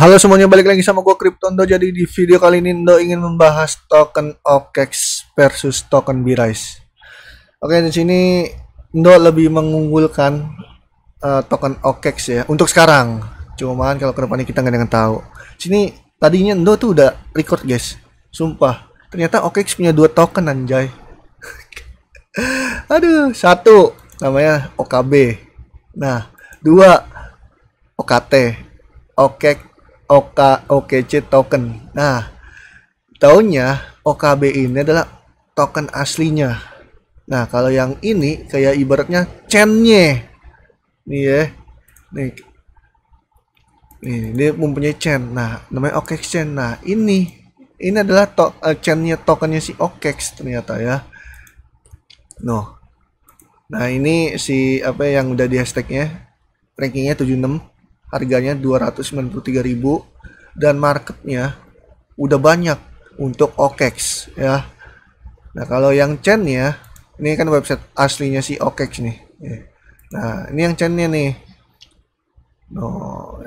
Halo semuanya, balik lagi sama gue do Jadi di video kali ini Ndo ingin membahas token OKEX versus token Birais. Oke, di sini Ndo lebih mengunggulkan uh, token OKEX ya untuk sekarang. Cuman kalau kedepannya kita nggak dengan tahu. Sini tadinya Ndo tuh udah record guys, sumpah. Ternyata OKEX punya dua token anjay. Aduh, satu namanya OKB. Nah, dua OKT. OKEX OK, OKC token. Nah, taunya OKB ini adalah token aslinya. Nah, kalau yang ini kayak ibaratnya chainnya. Nih ya. Nih. Nih, dia mempunyai chain. Nah, namanya OKX chain. Nah, ini ini adalah to uh, chainnya tokennya si OKX ternyata ya. No. Nah, ini si apa yang udah di hashtagnya rankingnya 76 harganya 293.000 dan marketnya udah banyak untuk OKEX ya. Nah, kalau yang Chen ya, ini kan website aslinya si OKEX nih. Iya. Nah, ini yang chen chainnya nih. No,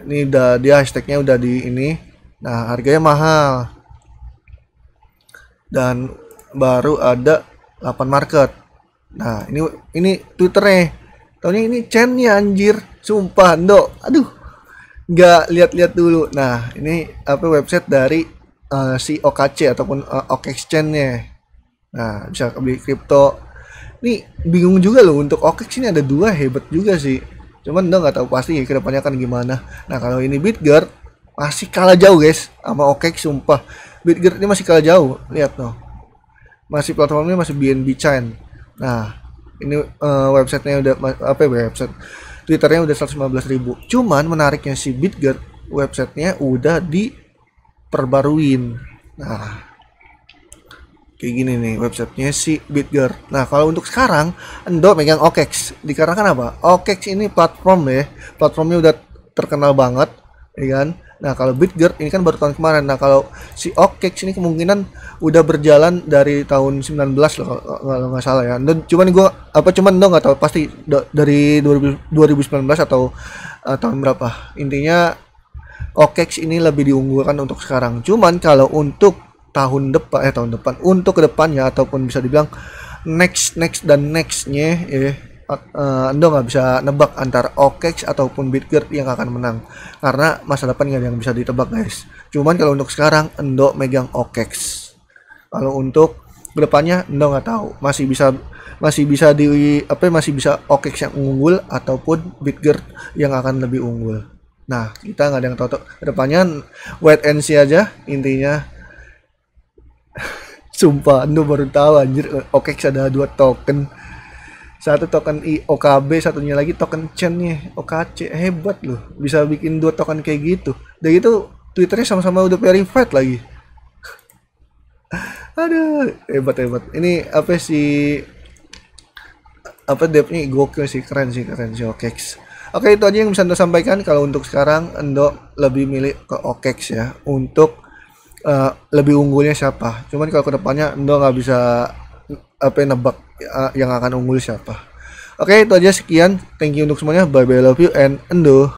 ini udah di hashtagnya udah di ini. Nah, harganya mahal. Dan baru ada 8 market. Nah, ini ini Twitternya. Tahunya ini chen chainnya anjir. Sumpah, Ndok. Aduh nggak lihat-lihat dulu. Nah, ini apa website dari uh, si OKC ataupun uh, eh, OK Exchange-nya. Nah, bisa beli kripto. Nih, bingung juga loh untuk OKX ini ada dua hebat juga sih. Cuman udah nggak tahu pasti ya, kedepannya akan gimana. Nah, kalau ini Bitguard masih kalah jauh guys sama OKX sumpah. Bitguard ini masih kalah jauh. Lihat noh. Masih platformnya masih BNB Chain. Nah, ini uh, websitenya udah apa ya website Twitternya udah 115 ribu. Cuman menariknya si Bitget websitenya udah diperbaruin. Nah, kayak gini nih websitenya si Bitger. Nah kalau untuk sekarang Endo megang OKEX dikarenakan apa? OKEX ini platform ya, platformnya udah terkenal banget ya kan? Nah kalau Bitgert ini kan baru tahun kemarin. Nah kalau si Okex ini kemungkinan udah berjalan dari tahun 19 loh kalau nggak salah ya. Dan cuman gue apa cuman dong nggak tahu pasti do, dari 2000, 2019 atau uh, tahun berapa. Intinya Okex ini lebih diunggulkan untuk sekarang. Cuman kalau untuk tahun depan eh tahun depan untuk kedepannya ataupun bisa dibilang next next dan nextnya ya uh, eh, Anda eh, nggak bisa nebak antara OKEX ataupun Bitgert yang akan menang karena masa depan nggak yang bisa ditebak guys cuman kalau untuk sekarang Endo megang OKEX kalau untuk kedepannya Endo nggak tahu masih bisa masih bisa di apa masih bisa OKEX yang unggul ataupun Bitgert yang akan lebih unggul nah kita nggak ada yang tahu kedepannya wait and see aja intinya Sumpah, Endo baru tahu anjir OKEX ada dua token satu token I OKB satunya lagi token chainnya OKC hebat loh bisa bikin dua token kayak gitu udah itu twitternya sama-sama udah verified lagi ada hebat hebat ini apa sih apa depnya gokil sih keren sih keren sih OKEX oke itu aja yang bisa anda sampaikan kalau untuk sekarang endo lebih milih ke OKEX ya untuk uh, lebih unggulnya siapa cuman kalau kedepannya endo nggak bisa apa nebak Eh, yang akan unggul siapa. Oke, okay, itu aja sekian. Thank you untuk semuanya. Bye bye, love you and endo.